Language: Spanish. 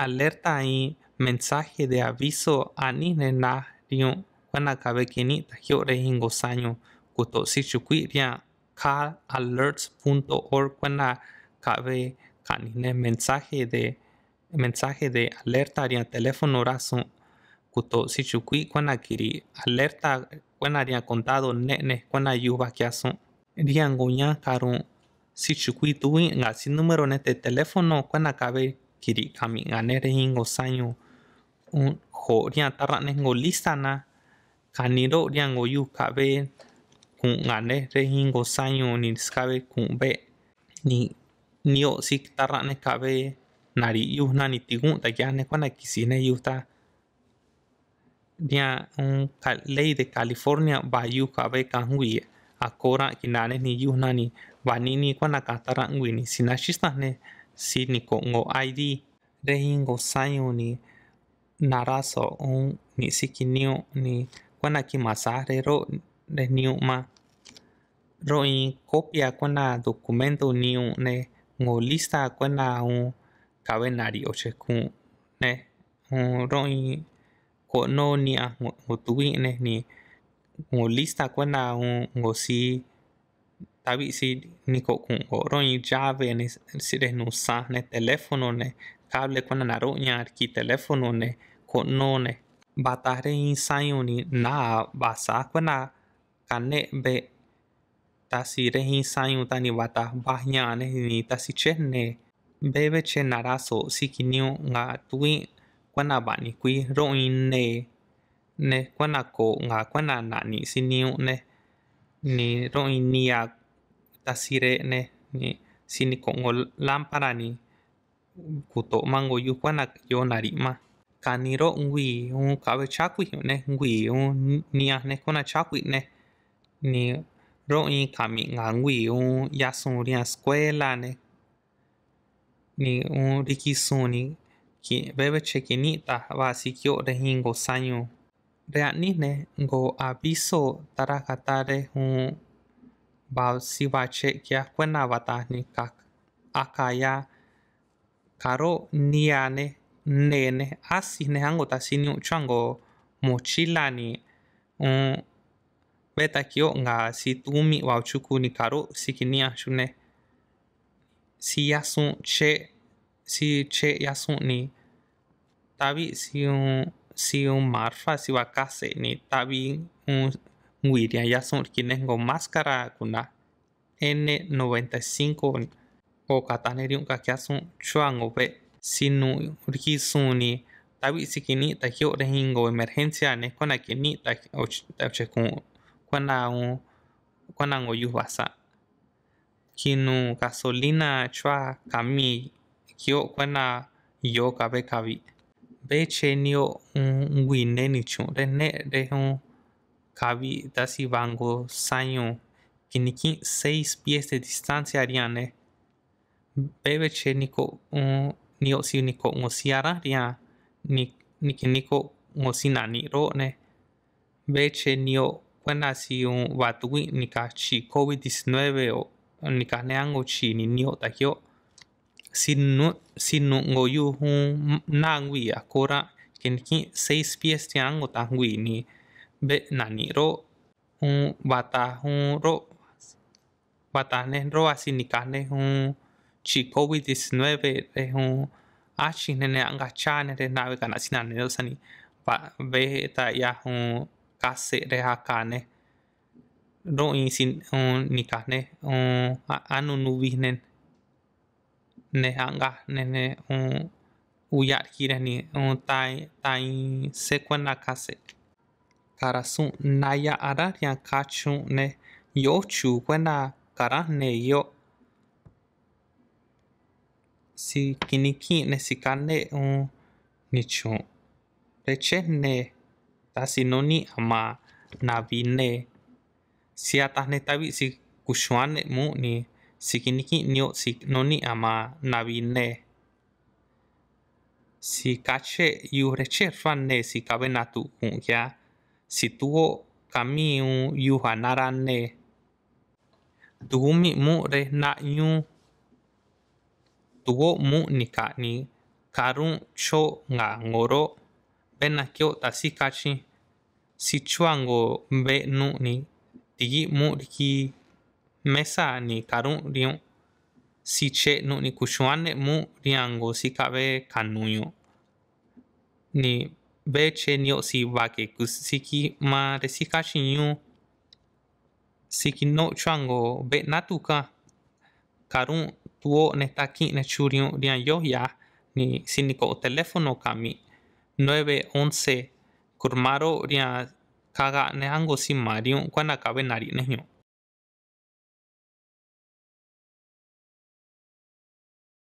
alerta y mensaje de aviso a na riu que kabe kini yo re hingo kuto si chukui punto or cuena kabe kanine mensaje de mensaje de alerta ria teléfono raso kuto si chukui cuena kiri alerta cuena ria contado nene yuba kiaso ria goña karun si chukui tuwi ngasi número nete teléfono cuena cabe kiri kami rehingo sanyo un ho ria tarane kaniro ria rehingo sanyo ni skabe kun be ni nio sik tarane kabe nari yuhna ni tigun ta cuando kwana kisine yuta un ley de California bayu kabe kanguye akora kinane ni ni vanini sinashistane siniko ngo ID rehingo sayo ni naraso un ni sikinio ni kuana kimasare ro niu ma ro in copia kuana documento niu ne ngo lista kuana un kabenario cheku ne un ro in ko no ni a ngo tuwi ne ni ngo lista kuana un ngo si tabi si niko kungo ron jave ne sire nu sahne telefono ne cable con na ronya ki telefono ne konone batare insayoni na basa kona kane be si re insayu tani bata bahnya ne ni tasi chenne bebe che naraso sikiniu nga tuin kona bani kui roin ne ne kona ko nga kona na ni siniu ne ni roin niak tasire ne ni sini ko ngol lampara ni kuto mango yu kwana yo nari ma kaniro ngwi un kawe chakwi ne ngwi un nia ne kona chakwi ne ni ro in kami nga ngwi un yasun ria skuela ne ni un riki suni ki bebe chekinita wa sikyo rehingo sanyu rea ni ne ngo abiso tarakatare un Bavsivache Kiahuenavatani Kak Akaya Karo Niane Nene Asine Angota ni Chango Mochilani Un mm, Betakio Nga Situmi ni Karo Sikinia Shune Si Yasun Che Si Che Yasun Ni Tabi Si Un Si Un Marfa Si Wakase Ni Tabi Un Huiria ya son con máscara con N95 o katanerium ka son chuango ve sinu urki suni tabi sikini ta emergencia ne kona kini ta che con, un kinu gasolina chua kami kyo kona yo kabe kabi ve chenio un ni chu de Kavi, Dasivango, Sanyo, Kinikin, seis pies de distancia Ariane, eh. Bebeche, Nico, Niosi, Nico, Ngosiara, Ria, Nikiniko, mosinani rone Beche, Nio, Wenasi, un Batui, chi COVID-19, o Nikaneango, Chi, Nio, takyo. Sinu, Sinu, Ngoyu, Nangui, Akora, Kinikin, seis pies de Ango, Ni, naniro un bata un ro batane ro asinikane un chicovi 19 es un achi nene anga chane re nave kana sinane ro sani ba ve ta ya un kase re hakane ro in sin un nikane un anu nubihnen ne anga nene un uyar kirani un tai tai sekwen akase kara sun naya ararian kachun ne yo chu kwena kara ne yo si kiniki ne si kane un nichun reche ne ta sinoni ama navi ne si atas ne tabi si kushuan ne mu ni si kiniki nio si noni ama navi ne si kache yu reche fan ne si kabe natu kun ya si tuo camion yuha narane tuumi mu re na nyu tuo mu nika ni karun cho nga ngoro bena kyo tasi kachi si chuango be nu ni tigi mu riki mesa ni karun riun si che nu ni kushuane mu riango si kabe kanuyo ni ve che que si wake kus siki ma si si siki no chuango ve natuka karun tuo netaki nechuriu rian yo ya ni siniko teléfono kami 911 kurmaro rian kaga ango si mariu kwana kabe nari